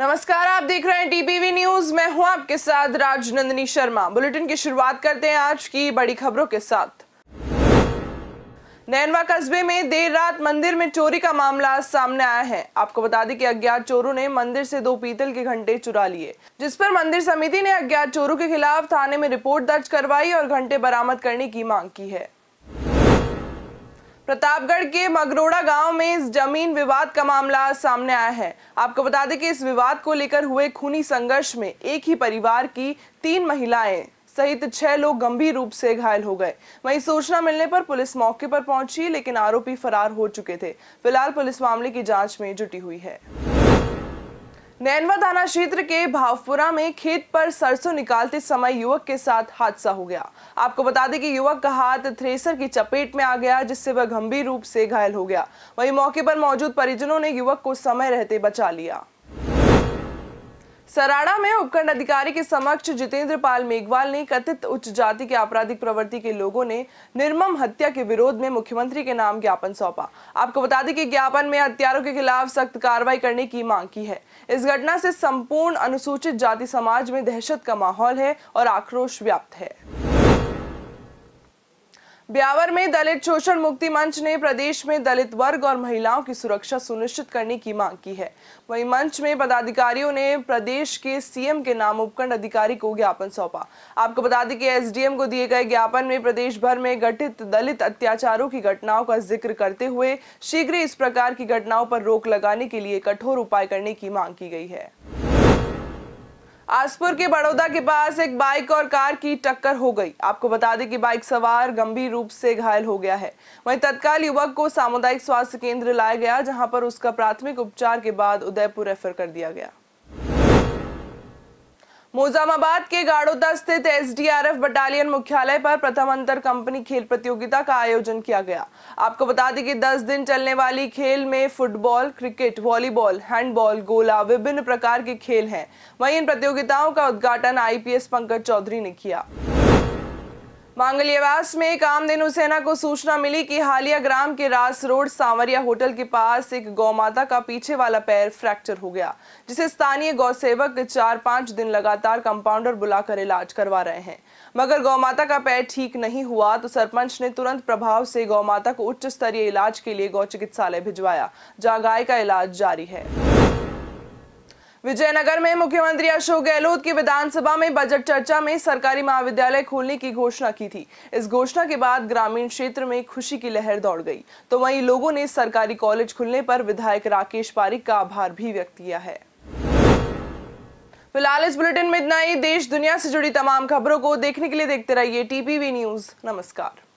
नमस्कार आप देख रहे हैं टीपीवी न्यूज मैं हूं आपके साथ राजनंदनी शर्मा बुलेटिन की शुरुआत करते हैं आज की बड़ी खबरों के साथ नैनवा कस्बे में देर रात मंदिर में चोरी का मामला सामने आया है आपको बता दें कि अज्ञात चोरों ने मंदिर से दो पीतल के घंटे चुरा लिए जिस पर मंदिर समिति ने अज्ञात चोरों के खिलाफ थाने में रिपोर्ट दर्ज करवाई और घंटे बरामद करने की मांग की है प्रतापगढ़ के मगरोड़ा गांव में इस जमीन विवाद का मामला सामने आया है आपको बता दें कि इस विवाद को लेकर हुए खूनी संघर्ष में एक ही परिवार की तीन महिलाएं सहित छह लोग गंभीर रूप से घायल हो गए वहीं सूचना मिलने पर पुलिस मौके पर पहुंची लेकिन आरोपी फरार हो चुके थे फिलहाल पुलिस मामले की जांच में जुटी हुई है नैनवा थाना क्षेत्र के भावपुरा में खेत पर सरसों निकालते समय युवक के साथ हादसा हो गया आपको बता दें कि युवक का हाथ थ्रेसर की चपेट में आ गया जिससे वह गंभीर रूप से घायल हो गया वहीं मौके पर मौजूद परिजनों ने युवक को समय रहते बचा लिया सराड़ा में उपखंड अधिकारी के समक्ष जितेंद्र पाल मेघवाल ने कथित उच्च जाति के आपराधिक प्रवृत्ति के लोगों ने निर्मम हत्या के विरोध में मुख्यमंत्री के नाम ज्ञापन सौंपा आपको बता दें कि ज्ञापन में हत्यारों के खिलाफ सख्त कार्रवाई करने की मांग की है इस घटना से संपूर्ण अनुसूचित जाति समाज में दहशत का माहौल है और आक्रोश व्याप्त है ब्यावर में दलित शोषण मुक्ति मंच ने प्रदेश में दलित वर्ग और महिलाओं की सुरक्षा सुनिश्चित करने की मांग की है वहीं मंच में पदाधिकारियों ने प्रदेश के सीएम के नाम उपखंड अधिकारी को ज्ञापन सौंपा आपको बता दें कि एसडीएम को दिए गए ज्ञापन में प्रदेश भर में गठित दलित अत्याचारों की घटनाओं का जिक्र करते हुए शीघ्र इस प्रकार की घटनाओं पर रोक लगाने के लिए कठोर उपाय करने की मांग की गई है आसपुर के बड़ौदा के पास एक बाइक और कार की टक्कर हो गई आपको बता दें कि बाइक सवार गंभीर रूप से घायल हो गया है वहीं तत्काल युवक को सामुदायिक स्वास्थ्य केंद्र लाया गया जहां पर उसका प्राथमिक उपचार के बाद उदयपुर रेफर कर दिया गया मोजामाबाद के गाड़ोदा स्थित एसडीआरएफ बटालियन मुख्यालय पर प्रथम अंतर कंपनी खेल प्रतियोगिता का आयोजन किया गया आपको बता दें कि 10 दिन चलने वाली खेल में फुटबॉल क्रिकेट वॉलीबॉल हैंडबॉल गोला विभिन्न प्रकार के खेल हैं वहीं इन प्रतियोगिताओं का उद्घाटन आईपीएस पंकज चौधरी ने किया मांगलियावास में एक दिन सेना को सूचना मिली कि हालिया ग्राम के रास रोड सांवरिया होटल के पास एक गौ माता का पीछे वाला पैर फ्रैक्चर हो गया जिसे स्थानीय गौसेवक चार पांच दिन लगातार कंपाउंडर बुलाकर इलाज करवा रहे हैं मगर गौ माता का पैर ठीक नहीं हुआ तो सरपंच ने तुरंत प्रभाव से गौ माता को उच्च स्तरीय इलाज के लिए गौ चिकित्सालय भिजवाया जहाँ गाय का इलाज जारी है विजयनगर में मुख्यमंत्री अशोक गहलोत की विधानसभा में बजट चर्चा में सरकारी महाविद्यालय खोलने की घोषणा की थी इस घोषणा के बाद ग्रामीण क्षेत्र में खुशी की लहर दौड़ गई तो वहीं लोगों ने सरकारी कॉलेज खुलने पर विधायक राकेश पारिक का आभार भी व्यक्त किया है फिलहाल इस बुलेटिन में इतना ही देश दुनिया से जुड़ी तमाम खबरों को देखने के लिए देखते रहिए टीपीवी न्यूज नमस्कार